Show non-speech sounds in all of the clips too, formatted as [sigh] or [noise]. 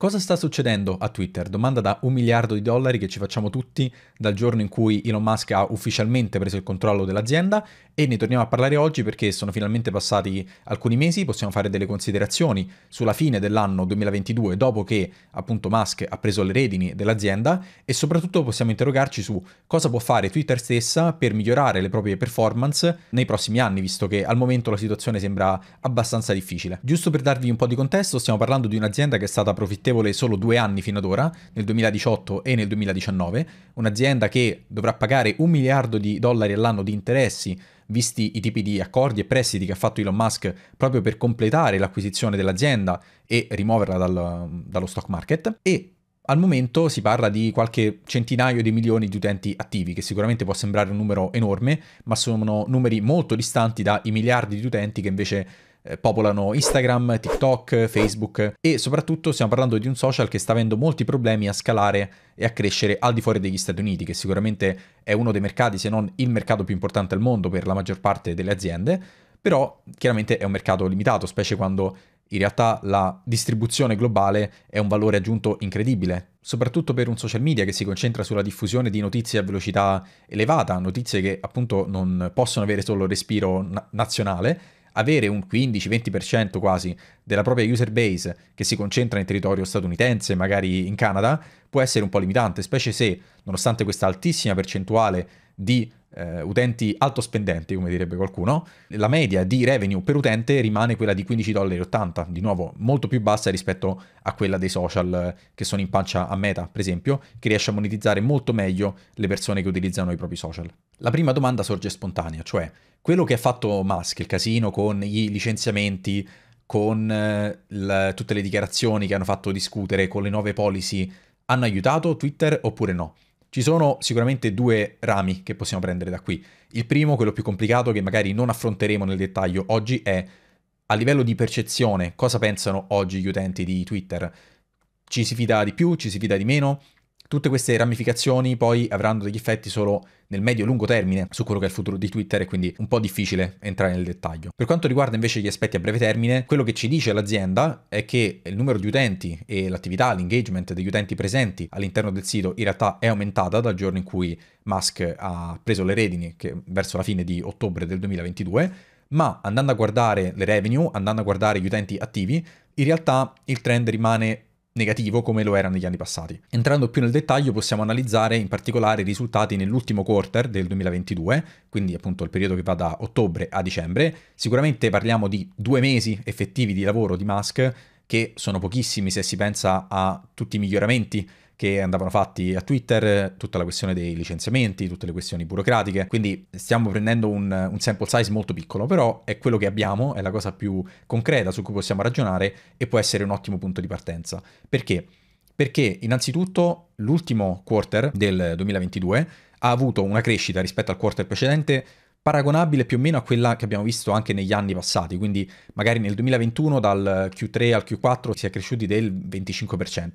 Cosa sta succedendo a Twitter? Domanda da un miliardo di dollari che ci facciamo tutti dal giorno in cui Elon Musk ha ufficialmente preso il controllo dell'azienda e ne torniamo a parlare oggi perché sono finalmente passati alcuni mesi, possiamo fare delle considerazioni sulla fine dell'anno 2022 dopo che appunto Musk ha preso le redini dell'azienda e soprattutto possiamo interrogarci su cosa può fare Twitter stessa per migliorare le proprie performance nei prossimi anni visto che al momento la situazione sembra abbastanza difficile. Giusto per darvi un po' di contesto stiamo parlando di un'azienda che è stata profittata profittevole solo due anni fino ad ora, nel 2018 e nel 2019, un'azienda che dovrà pagare un miliardo di dollari all'anno di interessi, visti i tipi di accordi e prestiti che ha fatto Elon Musk proprio per completare l'acquisizione dell'azienda e rimuoverla dal, dallo stock market, e al momento si parla di qualche centinaio di milioni di utenti attivi, che sicuramente può sembrare un numero enorme, ma sono numeri molto distanti dai miliardi di utenti che invece eh, popolano Instagram, TikTok, Facebook e soprattutto stiamo parlando di un social che sta avendo molti problemi a scalare e a crescere al di fuori degli Stati Uniti, che sicuramente è uno dei mercati, se non il mercato più importante al mondo per la maggior parte delle aziende, però chiaramente è un mercato limitato, specie quando in realtà la distribuzione globale è un valore aggiunto incredibile, soprattutto per un social media che si concentra sulla diffusione di notizie a velocità elevata, notizie che appunto non possono avere solo respiro na- nazionale avere un 15-20% quasi della propria user base che si concentra in territorio statunitense, magari in Canada, può essere un po' limitante, specie se, nonostante questa altissima percentuale di eh, utenti alto spendenti, come direbbe qualcuno, la media di revenue per utente rimane quella di 15,80 dollari, di nuovo molto più bassa rispetto a quella dei social eh, che sono in pancia a Meta, per esempio, che riesce a monetizzare molto meglio le persone che utilizzano i propri social. La prima domanda sorge spontanea, cioè quello che ha fatto Musk, il casino con i licenziamenti, con eh, la, tutte le dichiarazioni che hanno fatto discutere, con le nuove policy, hanno aiutato Twitter oppure no? Ci sono sicuramente due rami che possiamo prendere da qui. Il primo, quello più complicato, che magari non affronteremo nel dettaglio oggi, è a livello di percezione cosa pensano oggi gli utenti di Twitter. Ci si fida di più, ci si fida di meno? Tutte queste ramificazioni poi avranno degli effetti solo nel medio-lungo termine su quello che è il futuro di Twitter e quindi un po' difficile entrare nel dettaglio. Per quanto riguarda invece gli aspetti a breve termine, quello che ci dice l'azienda è che il numero di utenti e l'attività, l'engagement degli utenti presenti all'interno del sito in realtà è aumentata dal giorno in cui Musk ha preso le redini, che verso la fine di ottobre del 2022, ma andando a guardare le revenue, andando a guardare gli utenti attivi, in realtà il trend rimane negativo come lo era negli anni passati. Entrando più nel dettaglio possiamo analizzare in particolare i risultati nell'ultimo quarter del 2022, quindi appunto il periodo che va da ottobre a dicembre. Sicuramente parliamo di due mesi effettivi di lavoro di Musk, che sono pochissimi se si pensa a tutti i miglioramenti che andavano fatti a Twitter, tutta la questione dei licenziamenti, tutte le questioni burocratiche, quindi stiamo prendendo un, un sample size molto piccolo, però è quello che abbiamo, è la cosa più concreta su cui possiamo ragionare e può essere un ottimo punto di partenza. Perché? Perché innanzitutto l'ultimo quarter del 2022 ha avuto una crescita rispetto al quarter precedente paragonabile più o meno a quella che abbiamo visto anche negli anni passati, quindi magari nel 2021 dal Q3 al Q4 si è cresciuti del 25%,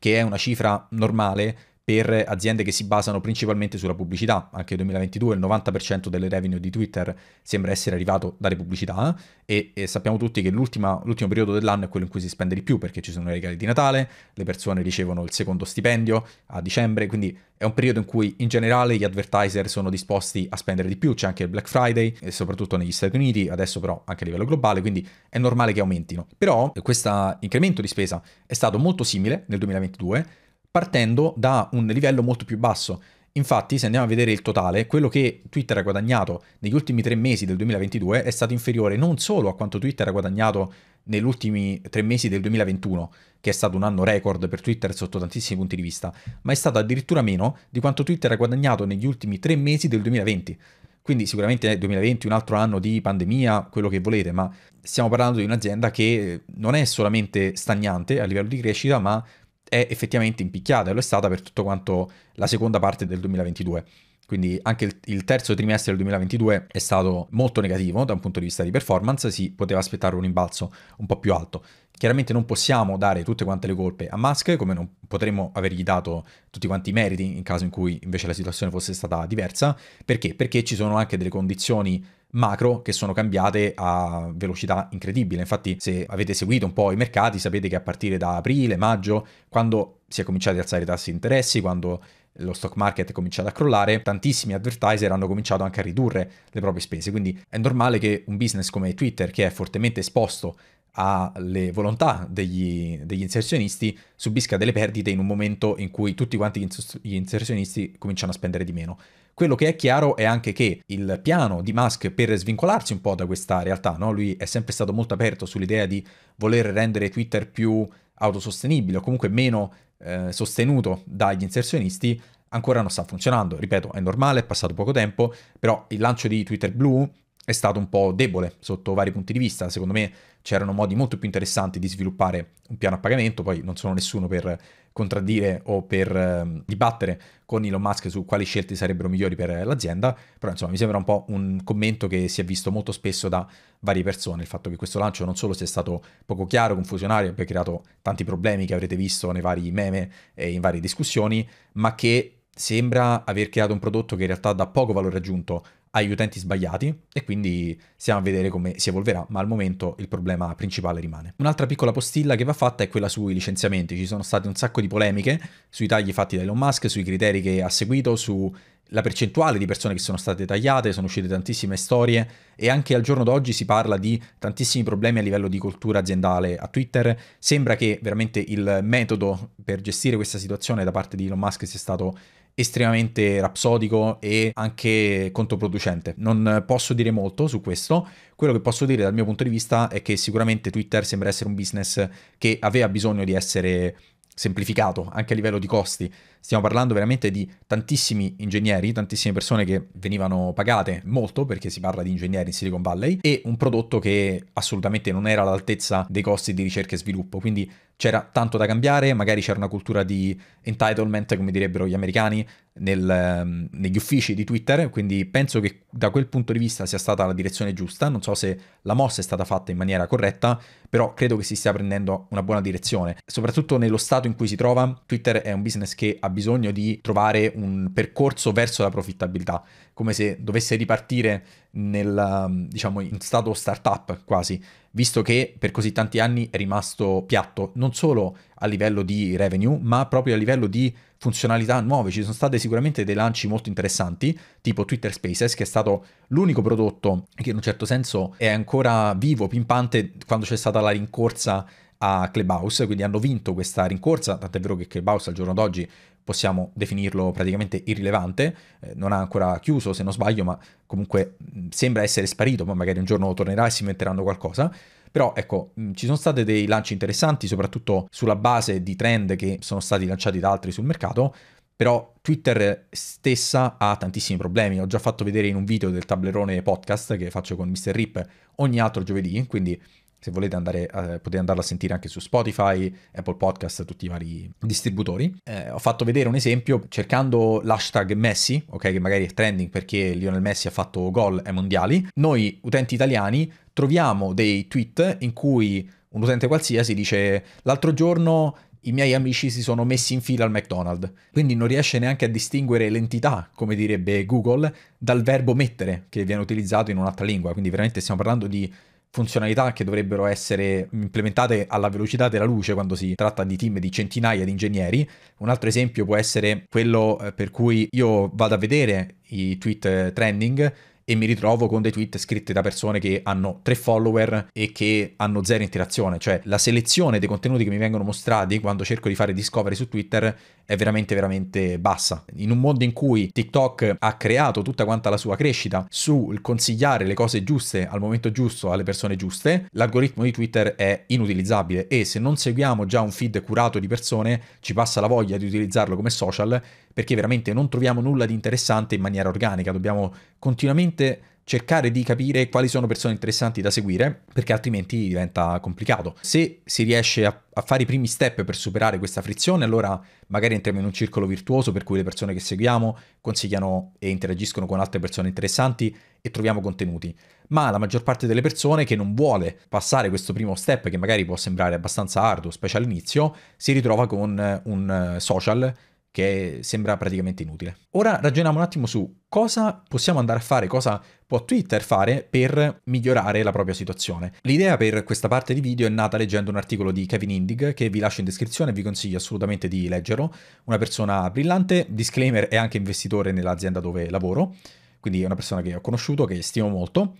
che è una cifra normale per aziende che si basano principalmente sulla pubblicità. Anche nel 2022 il 90% delle revenue di Twitter sembra essere arrivato dalle pubblicità eh? e, e sappiamo tutti che l'ultimo periodo dell'anno è quello in cui si spende di più perché ci sono i regali di Natale, le persone ricevono il secondo stipendio a dicembre, quindi è un periodo in cui in generale gli advertiser sono disposti a spendere di più, c'è anche il Black Friday, soprattutto negli Stati Uniti, adesso però anche a livello globale, quindi è normale che aumentino. Però questo incremento di spesa è stato molto simile nel 2022 partendo da un livello molto più basso. Infatti, se andiamo a vedere il totale, quello che Twitter ha guadagnato negli ultimi tre mesi del 2022 è stato inferiore non solo a quanto Twitter ha guadagnato negli ultimi tre mesi del 2021, che è stato un anno record per Twitter sotto tantissimi punti di vista, ma è stato addirittura meno di quanto Twitter ha guadagnato negli ultimi tre mesi del 2020. Quindi sicuramente nel 2020 un altro anno di pandemia, quello che volete, ma stiamo parlando di un'azienda che non è solamente stagnante a livello di crescita, ma è effettivamente in picchiata e lo è stata per tutto quanto la seconda parte del 2022. Quindi anche il, il, terzo trimestre del 2022 è stato molto negativo da un punto di vista di performance, si poteva aspettare un rimbalzo un po' più alto. Chiaramente non possiamo dare tutte quante le colpe a Musk, come non potremmo avergli dato tutti quanti i meriti in caso in cui invece la situazione fosse stata diversa. Perché? Perché ci sono anche delle condizioni macro che sono cambiate a velocità incredibile. Infatti, se avete seguito un po' i mercati, sapete che a partire da aprile, maggio, quando si è cominciato ad alzare i tassi di interessi, quando lo stock market è cominciato a crollare, tantissimi advertiser hanno cominciato anche a ridurre le proprie spese. Quindi è normale che un business come Twitter, che è fortemente esposto alle volontà degli, degli, inserzionisti subisca delle perdite in un momento in cui tutti quanti gli inserzionisti cominciano a spendere di meno. Quello che è chiaro è anche che il piano di Musk per svincolarsi un po' da questa realtà, no? lui è sempre stato molto aperto sull'idea di voler rendere Twitter più autosostenibile o comunque meno eh, sostenuto dagli inserzionisti, ancora non sta funzionando. Ripeto, è normale, è passato poco tempo, però il lancio di Twitter Blue è stato un po' debole sotto vari punti di vista. Secondo me c'erano modi molto più interessanti di sviluppare un piano a pagamento, poi non sono nessuno per contraddire o per eh, dibattere con Elon Musk su quali scelte sarebbero migliori per l'azienda, però insomma mi sembra un po' un commento che si è visto molto spesso da varie persone, il fatto che questo lancio non solo sia stato poco chiaro, confusionario, abbia creato tanti problemi che avrete visto nei vari meme e in varie discussioni, ma che sembra aver creato un prodotto che in realtà dà poco valore aggiunto agli utenti sbagliati e quindi stiamo a vedere come si evolverà, ma al momento il problema principale rimane. Un'altra piccola postilla che va fatta è quella sui licenziamenti, ci sono state un sacco di polemiche sui tagli fatti da Elon Musk, sui criteri che ha seguito, sulla percentuale di persone che sono state tagliate, sono uscite tantissime storie e anche al giorno d'oggi si parla di tantissimi problemi a livello di cultura aziendale a Twitter. Sembra che veramente il metodo per gestire questa situazione da parte di Elon Musk sia stato estremamente rapsodico e anche controproducente. Non posso dire molto su questo, quello che posso dire dal mio punto di vista è che sicuramente Twitter sembra essere un business che aveva bisogno di essere semplificato anche a livello di costi. Stiamo parlando veramente di tantissimi ingegneri, tantissime persone che venivano pagate molto perché si parla di ingegneri in Silicon Valley e un prodotto che assolutamente non era all'altezza dei costi di ricerca e sviluppo. Quindi c'era tanto da cambiare, magari c'era una cultura di entitlement, come direbbero gli americani, nel, ehm, negli uffici di Twitter, quindi penso che da quel punto di vista sia stata la direzione giusta, non so se la mossa è stata fatta in maniera corretta, però credo che si stia prendendo una buona direzione. Soprattutto nello stato in cui si trova, Twitter è un business che ha bisogno di trovare un percorso verso la profittabilità, come se dovesse ripartire nel, ehm, diciamo, in stato startup quasi, visto che per così tanti anni è rimasto piatto, non solo a livello di revenue, ma proprio a livello di funzionalità nuove, ci sono state sicuramente dei lanci molto interessanti, tipo Twitter Spaces, che è stato l'unico prodotto che in un certo senso è ancora vivo, pimpante, quando c'è stata la rincorsa a Clubhouse, quindi hanno vinto questa rincorsa, tant'è vero che Clubhouse al giorno d'oggi possiamo definirlo praticamente irrilevante, eh, non ha ancora chiuso se non sbaglio, ma comunque mm, sembra essere sparito, poi magari un giorno tornerà e si metteranno qualcosa. Però ecco, mm, ci sono stati dei lanci interessanti, soprattutto sulla base di trend che sono stati lanciati da altri sul mercato, però Twitter stessa ha tantissimi problemi. Ho già fatto vedere in un video del tablerone podcast che faccio con Mr. Rip ogni altro giovedì, quindi se volete andare, eh, potete andarlo a sentire anche su Spotify, Apple Podcast, tutti i vari distributori. Eh, ho fatto vedere un esempio cercando l'hashtag Messi, ok, che magari è trending perché Lionel Messi ha fatto gol ai mondiali. Noi utenti italiani troviamo dei tweet in cui un utente qualsiasi dice l'altro giorno i miei amici si sono messi in fila al McDonald's, quindi non riesce neanche a distinguere l'entità, come direbbe Google, dal verbo mettere che viene utilizzato in un'altra lingua, quindi veramente stiamo parlando di funzionalità che dovrebbero essere implementate alla velocità della luce quando si tratta di team di centinaia di ingegneri. Un altro esempio può essere quello eh, per cui io vado a vedere i tweet eh, trending e mi ritrovo con dei tweet scritti da persone che hanno tre follower e che hanno zero interazione, cioè la selezione dei contenuti che mi vengono mostrati quando cerco di fare discovery su Twitter è veramente veramente bassa. In un mondo in cui TikTok ha creato tutta quanta la sua crescita sul consigliare le cose giuste al momento giusto alle persone giuste, l'algoritmo di Twitter è inutilizzabile e se non seguiamo già un feed curato di persone ci passa la voglia di utilizzarlo come social perché veramente non troviamo nulla di interessante in maniera organica, dobbiamo continuamente cercare di capire quali sono persone interessanti da seguire, perché altrimenti diventa complicato. Se si riesce a, a, fare i primi step per superare questa frizione, allora magari entriamo in un circolo virtuoso per cui le persone che seguiamo consigliano e interagiscono con altre persone interessanti e troviamo contenuti. Ma la maggior parte delle persone che non vuole passare questo primo step, che magari può sembrare abbastanza arduo, specie all'inizio, si ritrova con un eh, social che sembra praticamente inutile. Ora ragioniamo un attimo su cosa possiamo andare a fare, cosa può Twitter fare per migliorare la propria situazione. L'idea per questa parte di video è nata leggendo un articolo di Kevin Indig che vi lascio in descrizione e vi consiglio assolutamente di leggerlo. Una persona brillante, disclaimer, è anche investitore nell'azienda dove lavoro, quindi è una persona che ho conosciuto, che stimo molto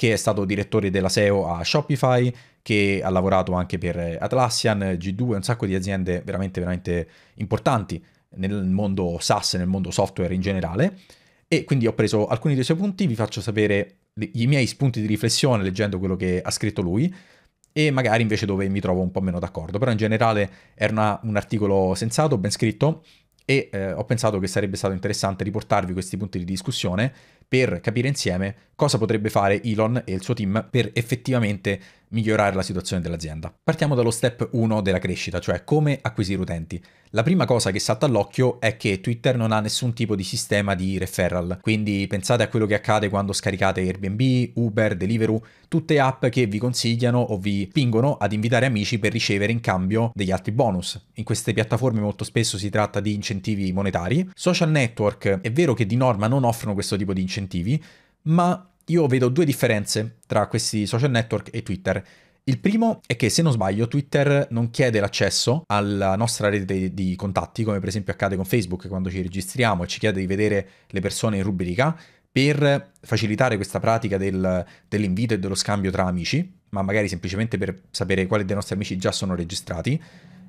che è stato direttore della SEO a Shopify, che ha lavorato anche per Atlassian, G2, un sacco di aziende veramente, veramente importanti nel mondo SaaS, nel mondo software in generale. E quindi ho preso alcuni dei suoi punti, vi faccio sapere i miei spunti di riflessione leggendo quello che ha scritto lui e magari invece dove mi trovo un po' meno d'accordo. Però in generale era una, un articolo sensato, ben scritto e eh, ho pensato che sarebbe stato interessante riportarvi questi punti di discussione per capire insieme cosa potrebbe fare Elon e il suo team per effettivamente migliorare la situazione dell'azienda. Partiamo dallo step 1 della crescita, cioè come acquisire utenti. La prima cosa che salta all'occhio è che Twitter non ha nessun tipo di sistema di referral, quindi pensate a quello che accade quando scaricate Airbnb, Uber, Deliveroo, tutte app che vi consigliano o vi spingono ad invitare amici per ricevere in cambio degli altri bonus. In queste piattaforme molto spesso si tratta di incentivi monetari. Social network è vero che di norma non offrono questo tipo di incentivi, incentivi, ma io vedo due differenze tra questi social network e Twitter. Il primo è che, se non sbaglio, Twitter non chiede l'accesso alla nostra rete di contatti, come per esempio accade con Facebook quando ci registriamo e ci chiede di vedere le persone in rubrica, per facilitare questa pratica del, dell'invito e dello scambio tra amici, ma magari semplicemente per sapere quali dei nostri amici già sono registrati.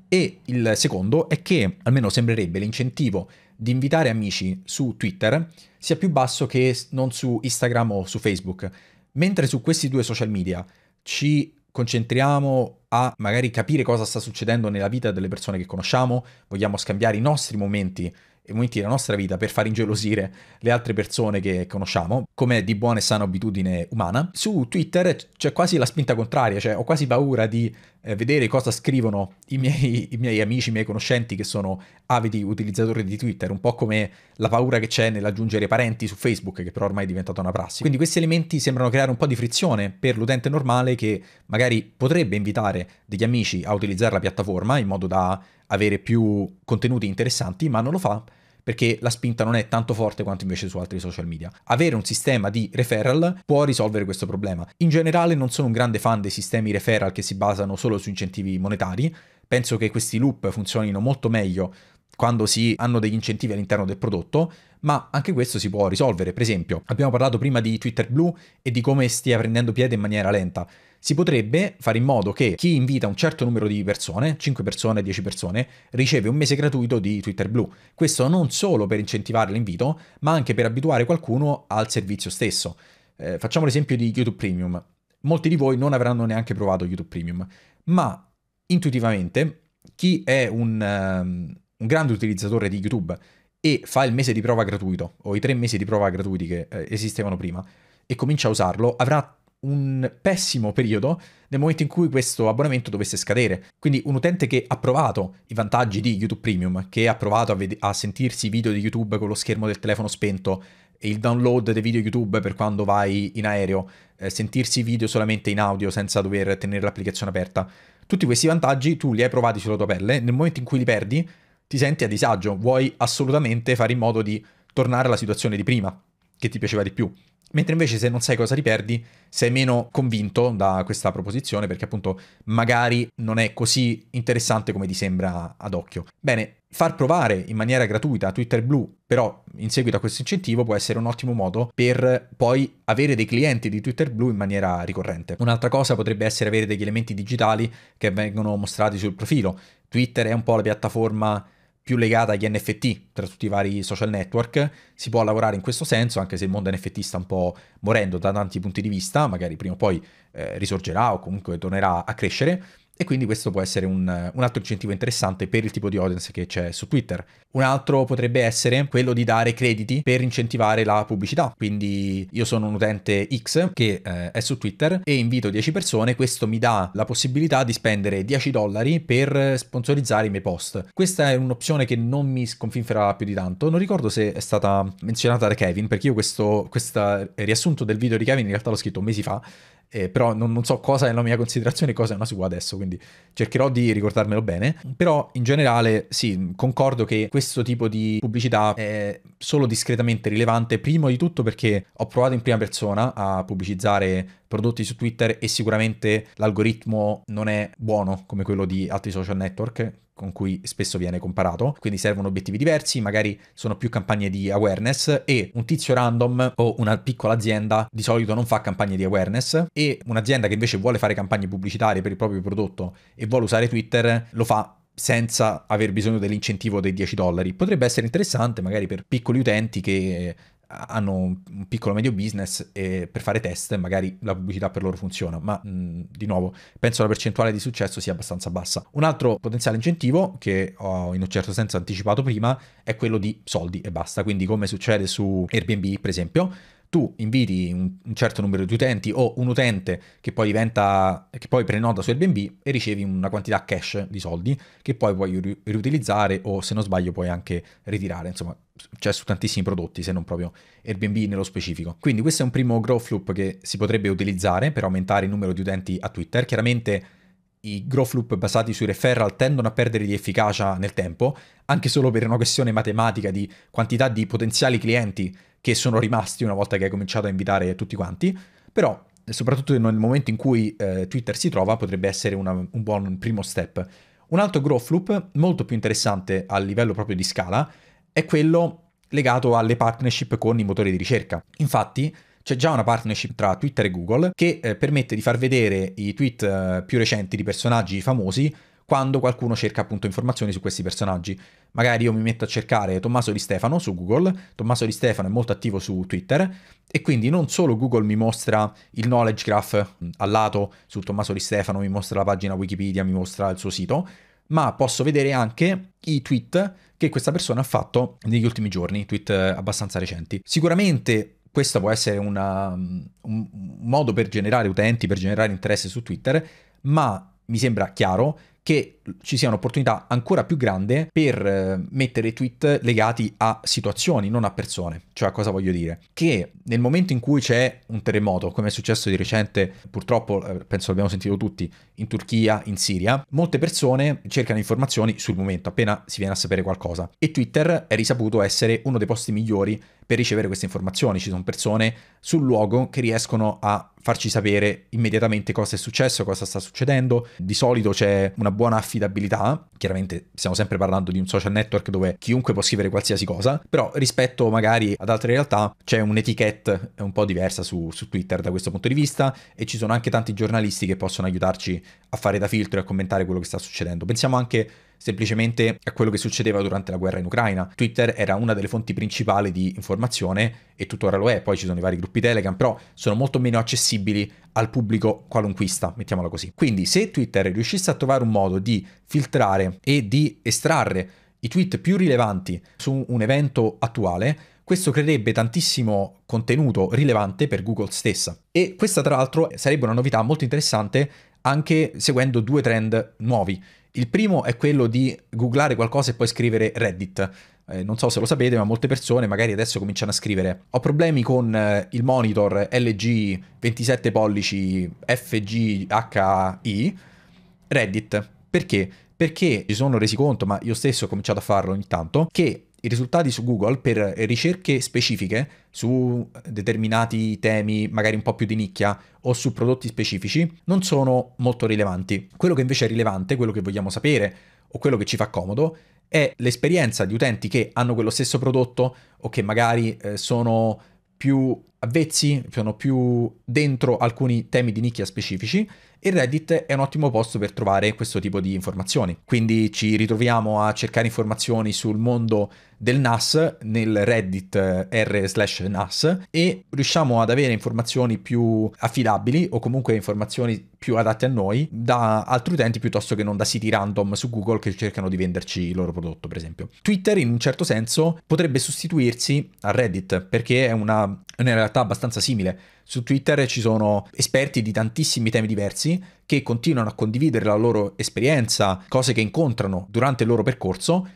E il secondo è che, almeno sembrerebbe, l'incentivo di invitare amici su Twitter sia più basso che non su Instagram o su Facebook. Mentre su questi due social media ci concentriamo a magari capire cosa sta succedendo nella vita delle persone che conosciamo, vogliamo scambiare i nostri momenti i momenti della nostra vita per far ingelosire le altre persone che conosciamo, come di buona e sana abitudine umana. Su Twitter c'è quasi la spinta contraria, cioè ho quasi paura di eh, vedere cosa scrivono i miei, i miei, amici, i miei conoscenti che sono avidi utilizzatori di Twitter, un po' come la paura che c'è nell'aggiungere parenti su Facebook, che però ormai è diventata una prassi. Quindi questi elementi sembrano creare un po' di frizione per l'utente normale che magari potrebbe invitare degli amici a utilizzare la piattaforma in modo da avere più contenuti interessanti, ma non lo fa perché la spinta non è tanto forte quanto invece su altri social media. Avere un sistema di referral può risolvere questo problema. In generale non sono un grande fan dei sistemi referral che si basano solo su incentivi monetari, penso che questi loop funzionino molto meglio quando si hanno degli incentivi all'interno del prodotto, ma anche questo si può risolvere. Per esempio, abbiamo parlato prima di Twitter Blue e di come stia prendendo piede in maniera lenta si potrebbe fare in modo che chi invita un certo numero di persone, 5 persone, 10 persone, riceve un mese gratuito di Twitter Blue. Questo non solo per incentivare l'invito, ma anche per abituare qualcuno al servizio stesso. Eh, facciamo l'esempio di YouTube Premium. Molti di voi non avranno neanche provato YouTube Premium, ma intuitivamente chi è un, um, un grande utilizzatore di YouTube e fa il mese di prova gratuito o i tre mesi di prova gratuiti che eh, esistevano prima e comincia a usarlo, avrà un pessimo periodo nel momento in cui questo abbonamento dovesse scadere. Quindi un utente che ha provato i vantaggi di YouTube Premium, che ha provato a, ved- a sentirsi i video di YouTube con lo schermo del telefono spento, il download dei video YouTube per quando vai in aereo, eh, sentirsi i video solamente in audio senza dover tenere l'applicazione aperta. Tutti questi vantaggi tu li hai provati sulla tua pelle, nel momento in cui li perdi ti senti a disagio, vuoi assolutamente fare in modo di tornare alla situazione di prima, che ti piaceva di più. Mentre invece se non sai cosa riperdi, sei meno convinto da questa proposizione perché appunto magari non è così interessante come ti sembra ad occhio. Bene, far provare in maniera gratuita Twitter Blue, però in seguito a questo incentivo può essere un ottimo modo per poi avere dei clienti di Twitter Blue in maniera ricorrente. Un'altra cosa potrebbe essere avere degli elementi digitali che vengono mostrati sul profilo. Twitter è un po' la piattaforma più legata agli NFT tra tutti i vari social network, si può lavorare in questo senso, anche se il mondo NFT sta un po' morendo da tanti punti di vista, magari prima o poi eh, risorgerà o comunque tornerà a crescere, e quindi questo può essere un, un, altro incentivo interessante per il tipo di audience che c'è su Twitter. Un altro potrebbe essere quello di dare crediti per incentivare la pubblicità. Quindi io sono un utente X che eh, è su Twitter e invito 10 persone, questo mi dà la possibilità di spendere 10 dollari per sponsorizzare i miei post. Questa è un'opzione che non mi sconfinferà più di tanto. Non ricordo se è stata menzionata da Kevin, perché io questo, questo riassunto del video di Kevin in realtà l'ho scritto mesi fa eh, però non, non, so cosa è la mia considerazione e cosa è una sua adesso, quindi cercherò di ricordarmelo bene. Però in generale sì, concordo che questo tipo di pubblicità è solo discretamente rilevante, prima di tutto perché ho provato in prima persona a pubblicizzare prodotti su Twitter e sicuramente l'algoritmo non è buono come quello di altri social network con cui spesso viene comparato, quindi servono obiettivi diversi, magari sono più campagne di awareness e un tizio random o una piccola azienda di solito non fa campagne di awareness e un'azienda che invece vuole fare campagne pubblicitarie per il proprio prodotto e vuole usare Twitter lo fa senza aver bisogno dell'incentivo dei 10 dollari. Potrebbe essere interessante magari per piccoli utenti che hanno un piccolo medio business e per fare test magari la pubblicità per loro funziona, ma mh, mm, di nuovo penso la percentuale di successo sia abbastanza bassa. Un altro potenziale incentivo che ho in un certo senso anticipato prima è quello di soldi e basta, quindi come succede su Airbnb per esempio, tu inviti un, un, certo numero di utenti o un utente che poi, diventa, che poi prenota su Airbnb e ricevi una quantità cash di soldi che poi puoi ri- riutilizzare o se non sbaglio puoi anche ritirare, insomma c'è su tantissimi prodotti se non proprio Airbnb nello specifico. Quindi questo è un primo growth loop che si potrebbe utilizzare per aumentare il numero di utenti a Twitter, chiaramente i growth loop basati sui referral tendono a perdere di efficacia nel tempo, anche solo per una questione matematica di quantità di potenziali clienti che sono rimasti una volta che hai cominciato a invitare tutti quanti, però eh, soprattutto nel momento in cui eh, Twitter si trova potrebbe essere una, un buon primo step. Un altro growth loop molto più interessante a livello proprio di scala è quello legato alle partnership con i motori di ricerca. Infatti c'è già una partnership tra Twitter e Google che eh, permette di far vedere i tweet eh, più recenti di personaggi famosi quando qualcuno cerca appunto informazioni su questi personaggi. Magari io mi metto a cercare Tommaso Di Stefano su Google, Tommaso Di Stefano è molto attivo su Twitter e quindi non solo Google mi mostra il knowledge graph al lato su Tommaso Di Stefano, mi mostra la pagina Wikipedia, mi mostra il suo sito, ma posso vedere anche i tweet che questa persona ha fatto negli ultimi giorni, tweet abbastanza recenti. Sicuramente questo può essere una, un modo per generare utenti, per generare interesse su Twitter, ma mi sembra chiaro che ci sia un'opportunità ancora più grande per eh, mettere tweet legati a situazioni, non a persone. Cioè, cosa voglio dire? Che nel momento in cui c'è un terremoto, come è successo di recente, purtroppo eh, penso l'abbiamo sentito tutti, in Turchia, in Siria, molte persone cercano informazioni sul momento, appena si viene a sapere qualcosa. E Twitter è risaputo essere uno dei posti migliori per ricevere queste informazioni. Ci sono persone sul luogo che riescono a farci sapere immediatamente cosa è successo, cosa sta succedendo. Di solito c'è una buona affidabilità, chiaramente stiamo sempre parlando di un social network dove chiunque può scrivere qualsiasi cosa, però rispetto magari ad altre realtà c'è un'etichette un po' diversa su, su Twitter da questo punto di vista e ci sono anche tanti giornalisti che possono aiutarci a fare da filtro e a commentare quello che sta succedendo. Pensiamo anche semplicemente a quello che succedeva durante la guerra in Ucraina. Twitter era una delle fonti principali di informazione e tuttora lo è, poi ci sono i vari gruppi Telegram, però sono molto meno accessibili al pubblico qualunquista, mettiamola così. Quindi se Twitter riuscisse a trovare un modo di filtrare e di estrarre i tweet più rilevanti su un evento attuale, questo creerebbe tantissimo contenuto rilevante per Google stessa. E questa tra l'altro sarebbe una novità molto interessante anche seguendo due trend nuovi. Il primo è quello di googlare qualcosa e poi scrivere Reddit. Eh, non so se lo sapete, ma molte persone magari adesso cominciano a scrivere ho problemi con eh, il monitor LG 27 pollici FGHI Reddit. Perché? Perché mi sono resi conto, ma io stesso ho cominciato a farlo ogni tanto, che i risultati su Google per eh, ricerche specifiche su determinati temi, magari un po' più di nicchia o su prodotti specifici, non sono molto rilevanti. Quello che invece è rilevante, quello che vogliamo sapere o quello che ci fa comodo, è l'esperienza di utenti che hanno quello stesso prodotto o che magari eh, sono più avvezzi, sono più dentro alcuni temi di nicchia specifici e Reddit è un ottimo posto per trovare questo tipo di informazioni. Quindi ci ritroviamo a cercare informazioni sul mondo del NAS nel Reddit eh, r slash NAS e riusciamo ad avere informazioni più affidabili o comunque informazioni più adatte a noi da altri utenti piuttosto che non da siti random su Google che cercano di venderci il loro prodotto per esempio. Twitter in un certo senso potrebbe sostituirsi a Reddit perché è una, una realtà abbastanza simile. Su Twitter ci sono esperti di tantissimi temi diversi che continuano a condividere la loro esperienza, cose che incontrano durante il loro percorso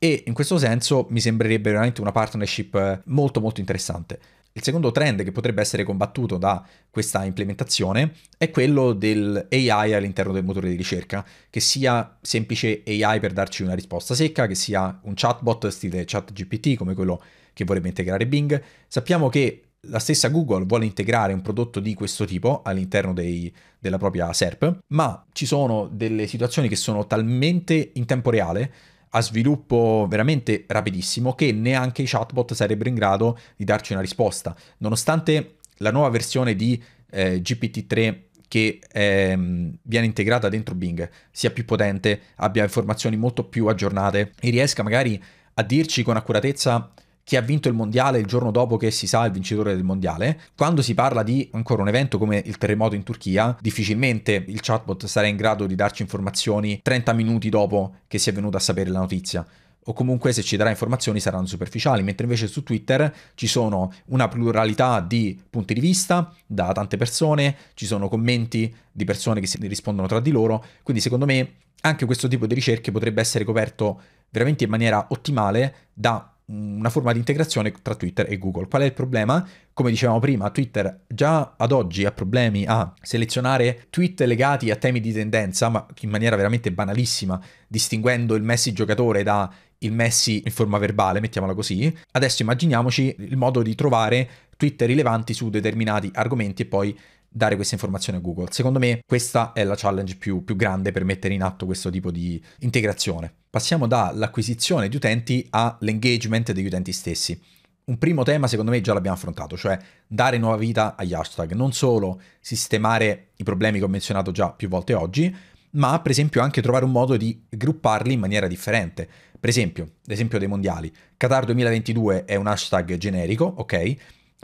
e in questo senso mi sembrerebbe veramente una partnership molto molto interessante. Il secondo trend che potrebbe essere combattuto da questa implementazione è quello dell'AI all'interno del motore di ricerca, che sia semplice AI per darci una risposta secca, che sia un chatbot stile chat GPT come quello che vorrebbe integrare Bing. Sappiamo che la stessa Google vuole integrare un prodotto di questo tipo all'interno dei, della propria SERP, ma ci sono delle situazioni che sono talmente in tempo reale, a sviluppo veramente rapidissimo, che neanche i chatbot sarebbero in grado di darci una risposta. Nonostante la nuova versione di eh, GPT-3 che ehm, viene integrata dentro Bing sia più potente, abbia informazioni molto più aggiornate e riesca magari a dirci con accuratezza chi ha vinto il mondiale il giorno dopo che si sa il vincitore del mondiale, quando si parla di ancora un evento come il terremoto in Turchia, difficilmente il chatbot sarà in grado di darci informazioni 30 minuti dopo che si è venuta a sapere la notizia o comunque se ci darà informazioni saranno superficiali, mentre invece su Twitter ci sono una pluralità di punti di vista da tante persone, ci sono commenti di persone che si rispondono tra di loro, quindi secondo me anche questo tipo di ricerche potrebbe essere coperto veramente in maniera ottimale da una forma di integrazione tra Twitter e Google. Qual è il problema? Come dicevamo prima, Twitter già ad oggi ha problemi a selezionare tweet legati a temi di tendenza, ma in maniera veramente banalissima, distinguendo il Messi giocatore da il Messi in forma verbale, mettiamola così. Adesso immaginiamoci il modo di trovare tweet rilevanti su determinati argomenti e poi dare queste informazioni a Google. Secondo me questa è la challenge più, più grande per mettere in atto questo tipo di integrazione. Passiamo dall'acquisizione di utenti all'engagement degli utenti stessi. Un primo tema secondo me già l'abbiamo affrontato, cioè dare nuova vita agli hashtag, non solo sistemare i problemi che ho menzionato già più volte oggi, ma per esempio anche trovare un modo di grupparli in maniera differente. Per esempio, l'esempio dei mondiali, Qatar 2022 è un hashtag generico, ok?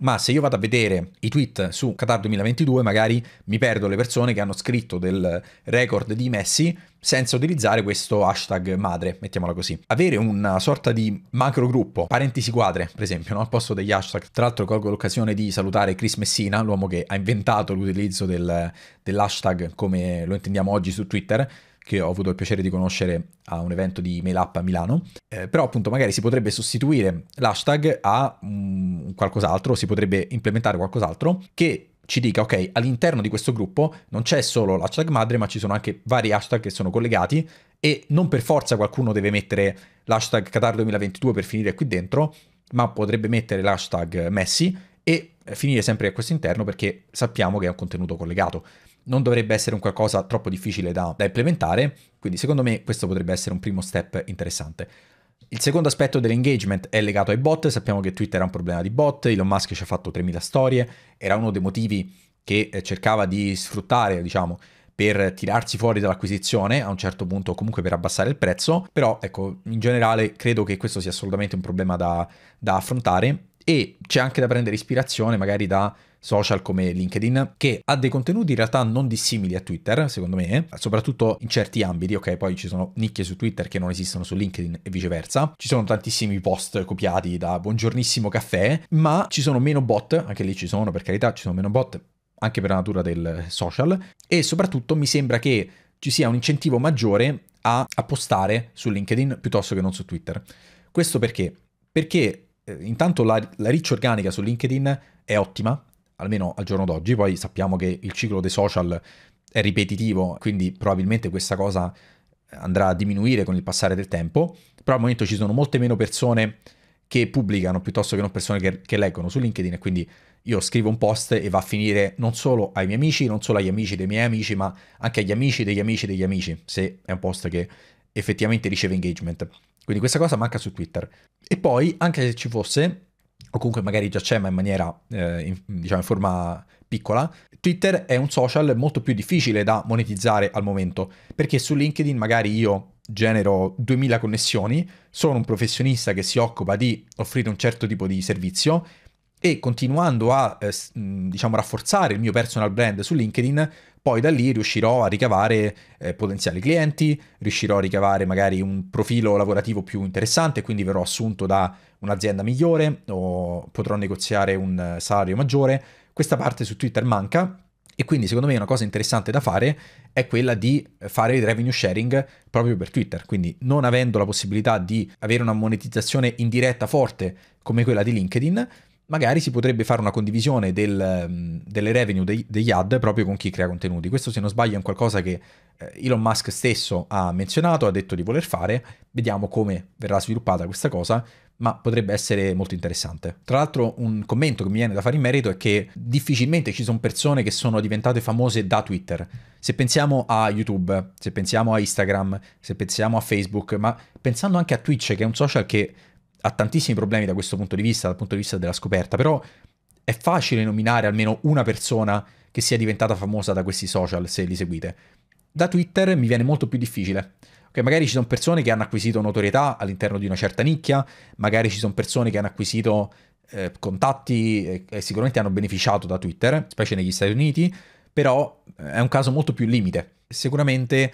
ma se io vado a vedere i tweet su Qatar 2022 magari mi perdo le persone che hanno scritto del record di Messi senza utilizzare questo hashtag madre, mettiamola così. Avere una sorta di macro gruppo, parentesi quadre per esempio, no? al posto degli hashtag. Tra l'altro colgo l'occasione di salutare Chris Messina, l'uomo che ha inventato l'utilizzo del, dell'hashtag come lo intendiamo oggi su Twitter, che ho avuto il piacere di conoscere a un evento di MailUp a Milano, eh, però appunto magari si potrebbe sostituire l'hashtag a um, qualcos'altro, si potrebbe implementare qualcos'altro che ci dica, ok, all'interno di questo gruppo non c'è solo l'hashtag madre, ma ci sono anche vari hashtag che sono collegati e non per forza qualcuno deve mettere l'hashtag Qatar 2022 per finire qui dentro, ma potrebbe mettere l'hashtag Messi e eh, finire sempre a questo interno perché sappiamo che è un contenuto collegato non dovrebbe essere un qualcosa troppo difficile da, da implementare, quindi secondo me questo potrebbe essere un primo step interessante. Il secondo aspetto dell'engagement è legato ai bot, sappiamo che Twitter ha un problema di bot, Elon Musk ci ha fatto 3.000 storie, era uno dei motivi che eh, cercava di sfruttare, diciamo, per tirarsi fuori dall'acquisizione a un certo punto comunque per abbassare il prezzo però ecco in generale credo che questo sia assolutamente un problema da, da affrontare e c'è anche da prendere ispirazione magari da social come LinkedIn, che ha dei contenuti in realtà non dissimili a Twitter, secondo me, soprattutto in certi ambiti, ok? Poi ci sono nicchie su Twitter che non esistono su LinkedIn e viceversa. Ci sono tantissimi post copiati da Buongiornissimo Caffè, ma ci sono meno bot, anche lì ci sono, per carità, ci sono meno bot, anche per la natura del social, e soprattutto mi sembra che ci sia un incentivo maggiore a, postare su LinkedIn piuttosto che non su Twitter. Questo perché? Perché eh, intanto la, la reach organica su LinkedIn è ottima, almeno al giorno d'oggi, poi sappiamo che il ciclo dei social è ripetitivo, quindi probabilmente questa cosa andrà a diminuire con il passare del tempo, però al momento ci sono molte meno persone che pubblicano piuttosto che non persone che, che leggono su LinkedIn e quindi io scrivo un post e va a finire non solo ai miei amici, non solo agli amici dei miei amici, ma anche agli amici degli amici degli amici, se è un post che effettivamente riceve engagement. Quindi questa cosa manca su Twitter. E poi, anche se ci fosse, o comunque magari già c'è, ma in maniera, eh, in, diciamo, in forma piccola, Twitter è un social molto più difficile da monetizzare al momento, perché su LinkedIn magari io genero 2000 connessioni, sono un professionista che si occupa di offrire un certo tipo di servizio e continuando a eh, diciamo rafforzare il mio personal brand su LinkedIn poi da lì riuscirò a ricavare eh, potenziali clienti, riuscirò a ricavare magari un profilo lavorativo più interessante, quindi verrò assunto da un'azienda migliore o potrò negoziare un salario maggiore. Questa parte su Twitter manca, e quindi secondo me una cosa interessante da fare è quella di fare il revenue sharing proprio per Twitter, quindi non avendo la possibilità di avere una monetizzazione indiretta forte come quella di LinkedIn, magari si potrebbe fare una condivisione del, mm, delle revenue dei, degli ad proprio con chi crea contenuti. Questo se non sbaglio è un qualcosa che eh, Elon Musk stesso ha menzionato, ha detto di voler fare, vediamo come verrà sviluppata questa cosa, ma potrebbe essere molto interessante. Tra l'altro un commento che mi viene da fare in merito è che difficilmente ci sono persone che sono diventate famose da Twitter. Se pensiamo a YouTube, se pensiamo a Instagram, se pensiamo a Facebook, ma pensando anche a Twitch che è un social che ha tantissimi problemi da questo punto di vista, dal punto di vista della scoperta, però è facile nominare almeno una persona che sia diventata famosa da questi social se li seguite. Da Twitter mi viene molto più difficile. Ok, magari ci sono persone che hanno acquisito notorietà all'interno di una certa nicchia, magari ci sono persone che hanno acquisito eh, contatti e, e sicuramente hanno beneficiato da Twitter, specie negli Stati Uniti, però eh, è un caso molto più limite. Sicuramente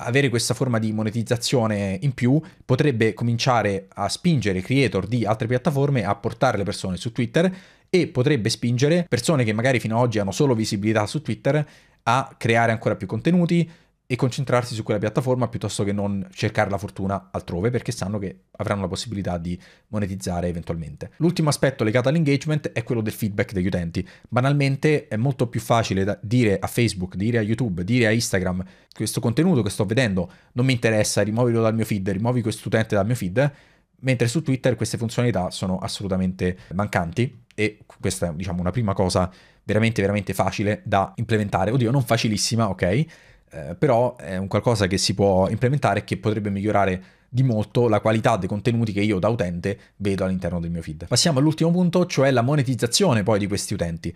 avere questa forma di monetizzazione in più potrebbe cominciare a spingere creator di altre piattaforme a portare le persone su Twitter e potrebbe spingere persone che magari fino ad oggi hanno solo visibilità su Twitter a creare ancora più contenuti, e concentrarsi su quella piattaforma piuttosto che non cercare la fortuna altrove perché sanno che avranno la possibilità di monetizzare eventualmente. L'ultimo aspetto legato all'engagement è quello del feedback degli utenti. Banalmente è molto più facile dire a Facebook, dire a YouTube, dire a Instagram questo contenuto che sto vedendo non mi interessa, rimuovilo dal mio feed, rimuovi questo utente dal mio feed, mentre su Twitter queste funzionalità sono assolutamente mancanti e questa è diciamo una prima cosa veramente veramente facile da implementare. Oddio, non facilissima, ok? Eh, però è un qualcosa che si può implementare e che potrebbe migliorare di molto la qualità dei contenuti che io da utente vedo all'interno del mio feed. Passiamo all'ultimo punto, cioè la monetizzazione poi di questi utenti.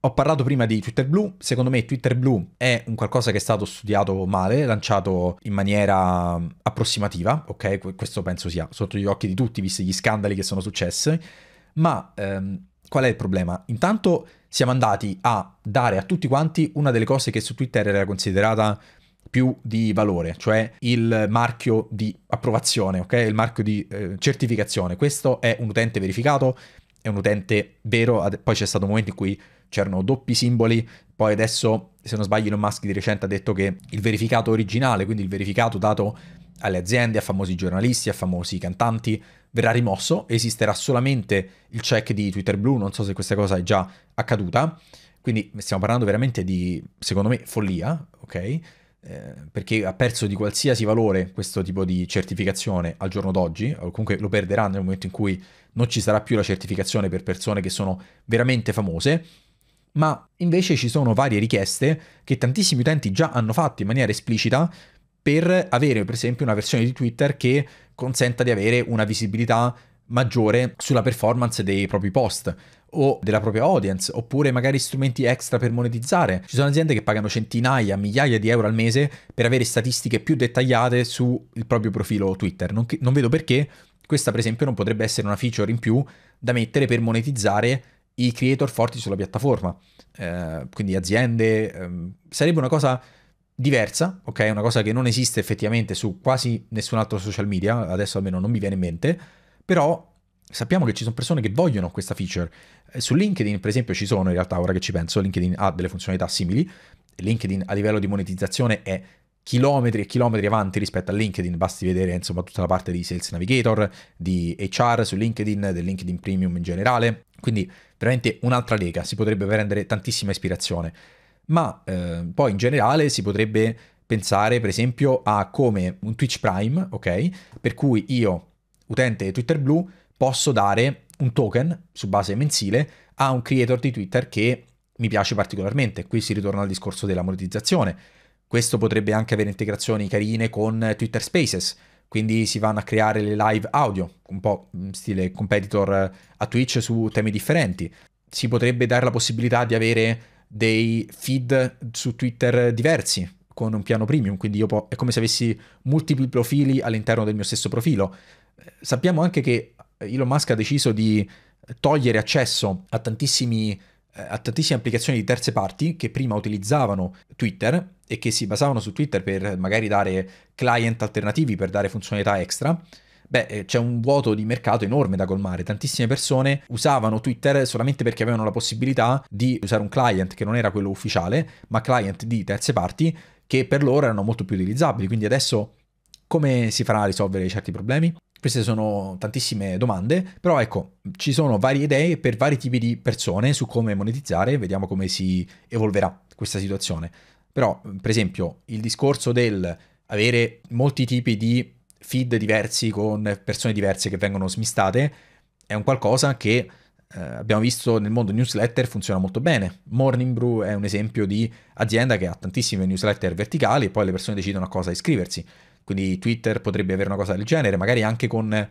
Ho parlato prima di Twitter Blue, secondo me Twitter Blue è un qualcosa che è stato studiato male, lanciato in maniera approssimativa, ok? Questo penso sia sotto gli occhi di tutti, visti gli scandali che sono successi, ma ehm, qual è il problema? Intanto siamo andati a dare a tutti quanti una delle cose che su Twitter era considerata più di valore, cioè il marchio di approvazione, ok? Il marchio di eh, certificazione. Questo è un utente verificato, è un utente vero, poi c'è stato un momento in cui c'erano doppi simboli, poi adesso se non sbaglio Elon Musk di recente ha detto che il verificato originale, quindi il verificato dato alle aziende, a famosi giornalisti, a famosi cantanti, verrà rimosso, esisterà solamente il check di Twitter Blue, non so se questa cosa è già accaduta, quindi stiamo parlando veramente di, secondo me, follia, ok? Eh, perché ha perso di qualsiasi valore questo tipo di certificazione al giorno d'oggi, o comunque lo perderà nel momento in cui non ci sarà più la certificazione per persone che sono veramente famose, ma invece ci sono varie richieste che tantissimi utenti già hanno fatto in maniera esplicita, per avere per esempio una versione di Twitter che consenta di avere una visibilità maggiore sulla performance dei propri post o della propria audience, oppure magari strumenti extra per monetizzare. Ci sono aziende che pagano centinaia, migliaia di euro al mese per avere statistiche più dettagliate sul proprio profilo Twitter. Non, non vedo perché questa, per esempio, non potrebbe essere una feature in più da mettere per monetizzare i creator forti sulla piattaforma. Eh, quindi aziende, ehm, sarebbe una cosa diversa, ok? Una cosa che non esiste effettivamente su quasi nessun altro social media, adesso almeno non mi viene in mente, però sappiamo che ci sono persone che vogliono questa feature. Eh, su LinkedIn, per esempio, ci sono in realtà, ora che ci penso, LinkedIn ha delle funzionalità simili. LinkedIn a livello di monetizzazione è chilometri e chilometri avanti rispetto a LinkedIn, basti vedere insomma tutta la parte di Sales Navigator, di HR su LinkedIn, del LinkedIn Premium in generale, quindi veramente un'altra lega, si potrebbe prendere tantissima ispirazione ma eh, poi in generale si potrebbe pensare per esempio a come un Twitch Prime, ok? Per cui io, utente Twitter Blue, posso dare un token su base mensile a un creator di Twitter che mi piace particolarmente. Qui si ritorna al discorso della monetizzazione. Questo potrebbe anche avere integrazioni carine con Twitter Spaces, quindi si vanno a creare le live audio, un po' mm, stile competitor eh, a Twitch su temi differenti. Si potrebbe dare la possibilità di avere dei feed su Twitter diversi con un piano premium, quindi po- è come se avessi multipli profili all'interno del mio stesso profilo. Sappiamo anche che Elon Musk ha deciso di togliere accesso a, eh, a tantissime applicazioni di terze parti che prima utilizzavano Twitter e che si basavano su Twitter per magari dare client alternativi, per dare funzionalità extra beh, eh, c'è un vuoto di mercato enorme da colmare. Tantissime persone usavano Twitter solamente perché avevano la possibilità di usare un client che non era quello ufficiale, ma client di terze parti che per loro erano molto più utilizzabili. Quindi adesso come si farà a risolvere certi problemi? Queste sono tantissime domande, però ecco, ci sono varie idee per vari tipi di persone su come monetizzare, vediamo come si evolverà questa situazione. Però, per esempio, il discorso del avere molti tipi di feed diversi con persone diverse che vengono smistate, è un qualcosa che eh, abbiamo visto nel mondo newsletter funziona molto bene. Morning Brew è un esempio di azienda che ha tantissime newsletter verticali e poi le persone decidono a cosa iscriversi. Quindi Twitter potrebbe avere una cosa del genere, magari anche con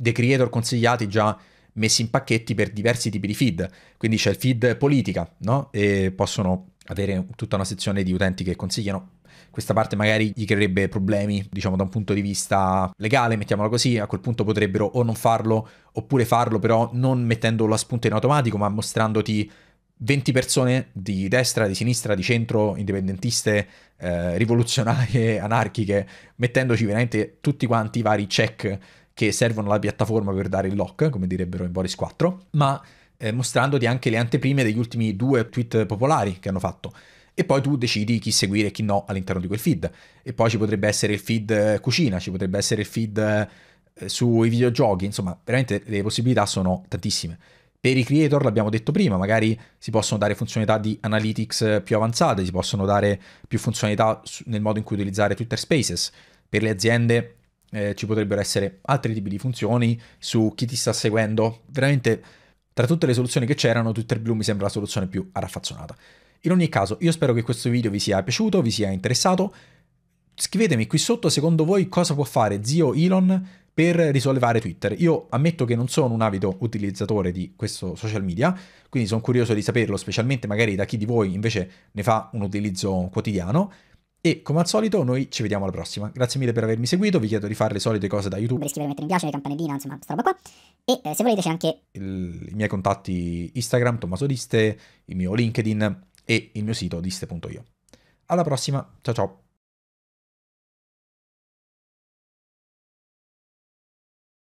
dei creator consigliati già messi in pacchetti per diversi tipi di feed. Quindi c'è il feed politica, no? E possono avere tutta una sezione di utenti che consigliano questa parte magari gli creerebbe problemi, diciamo da un punto di vista legale, mettiamola così, a quel punto potrebbero o non farlo oppure farlo però non mettendo la spunta in automatico, ma mostrandoti 20 persone di destra, di sinistra, di centro, indipendentiste, eh, rivoluzionarie, [laughs] anarchiche, mettendoci veramente tutti quanti i vari check che servono alla piattaforma per dare il lock, come direbbero in Boris 4, ma eh, mostrandoti anche le anteprime degli ultimi due tweet popolari che hanno fatto e poi tu decidi chi seguire e chi no all'interno di quel feed. E poi ci potrebbe essere il feed eh, cucina, ci potrebbe essere il feed eh, sui videogiochi, insomma, veramente le possibilità sono tantissime. Per i creator, l'abbiamo detto prima, magari si possono dare funzionalità di analytics eh, più avanzate, si possono dare più funzionalità nel modo in cui utilizzare Twitter Spaces. Per le aziende eh, ci potrebbero essere altri tipi di funzioni su chi ti sta seguendo. Veramente, tra tutte le soluzioni che c'erano, Twitter Blue mi sembra la soluzione più raffazzonata. In ogni caso, io spero che questo video vi sia piaciuto, vi sia interessato. Scrivetemi qui sotto secondo voi cosa può fare zio Elon per risollevare Twitter. Io ammetto che non sono un avido utilizzatore di questo social media, quindi sono curioso di saperlo, specialmente magari da chi di voi invece ne fa un utilizzo quotidiano. E come al solito noi ci vediamo alla prossima. Grazie mille per avermi seguito, vi chiedo di fare le solite cose da YouTube. Iscrivervi, mettere mi piace, campanellina, insomma, questa roba qua. E eh, se volete c'è anche... Il, I miei contatti Instagram, Tommaso Diste, il mio LinkedIn, e il mio sito diste.io. Alla prossima, ciao ciao!